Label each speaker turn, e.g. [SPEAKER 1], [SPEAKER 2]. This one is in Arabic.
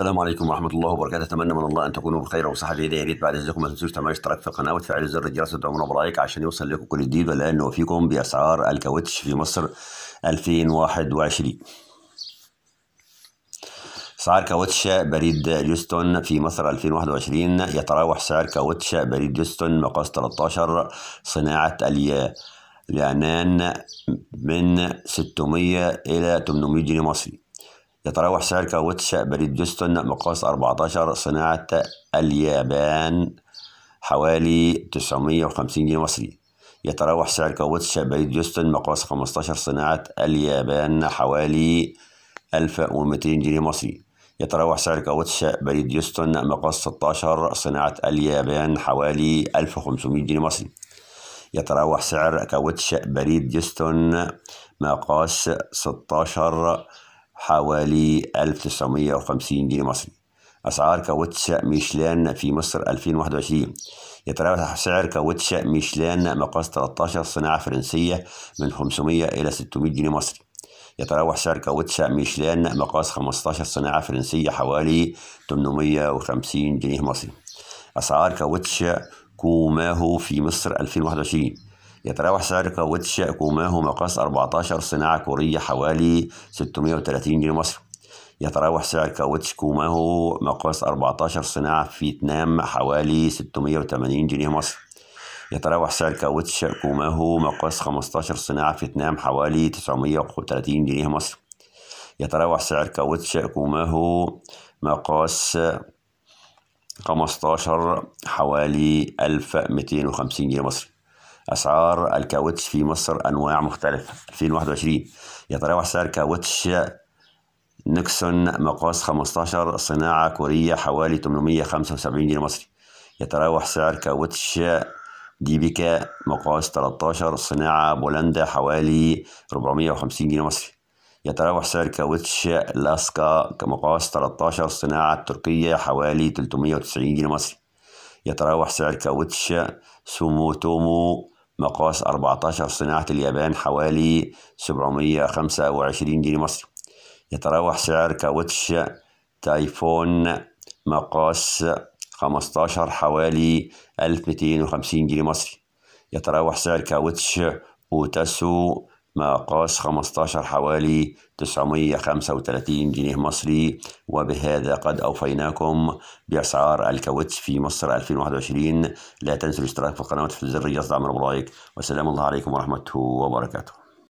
[SPEAKER 1] السلام عليكم ورحمة الله وبركاته أتمنى من الله أن تكونوا بخير وصحة جيدة يا ريت بعد إذنكم ما تنسوش تعملوا اشتراك في القناة وتفعيل زر الجرس وتدعمونا برايك عشان يوصل لكم كل جديد والآن نوفيكم بأسعار الكاوتش في مصر 2021 سعر كاوتش بريد ليستون في مصر 2021 يتراوح سعر كاوتش بريد ليستون مقاس 13 صناعة لعنان من 600 إلى 800 جنيه مصري يتراوح سعر كاوتش بريد جوستون مقاس 14 صناعة اليابان حوالي 950 جنيه مصري يتراوح سعر كاوتش بريد جوستون مقاس 15 صناعة اليابان حوالي 1200 جنيه مصري يتراوح سعر كاوتش بريد جوستن مقاس 16 صناعة اليابان حوالي 1500 جنيه مصري يتراوح سعر كاوتش بريد جوستن مقاس 16 حوالي 1950 جنيه مصري أسعار كاوتش ميشلان في مصر 2021 يتراوح سعر كاوتش ميشلان مقاس 13 صناعة فرنسية من 500 إلى 600 جنيه مصري يتراوح سعر كاوتش ميشلان مقاس 15 صناعة فرنسية حوالي 850 جنيه مصري أسعار كاوتش كوماهو في مصر 2021 يتراوح سعر كاوتش كوماهو مقاس 14 صناعة كورية حوالي 630 جنيه مصري يتراوح سعر كاوتش كوماهو مقاس 14 صناعة فيتنام حوالي 680 جنيه مصري يتراوح سعر كاوتش كوماهو مقاس 15 صناعة فيتنام حوالي 930 جنيه مصري يتراوح سعر كاوتش كوماهو مقاس 15 حوالي 1250 جنيه مصري أسعار الكاوتش في مصر أنواع مختلفة 2021 يتراوح سعر كاوتش نيكسون مقاس 15 صناعة كورية حوالي 875 جنيه مصري يتراوح سعر كاوتش ديبيكا مقاس 13 صناعة بولندا حوالي 450 جنيه مصري يتراوح سعر كاوتش لاسكا مقاس 13 صناعة تركية حوالي 390 جنيه مصري يتراوح سعر كاوتش سومو تومو مقاس 14 صناعة اليابان حوالي 725 جنيه مصري يتراوح سعر كاوتش تايفون مقاس 15 حوالي 1250 جنيه مصري يتراوح سعر كاوتش أوتاسو مقاس 15 حوالي 935 جنيه مصري وبهذا قد أوفيناكم بأسعار الكاوتش في مصر 2021 لا تنسوا الاشتراك في القناة وتفعيل زر الجرس دعم برايك والسلام الله عليكم ورحمته وبركاته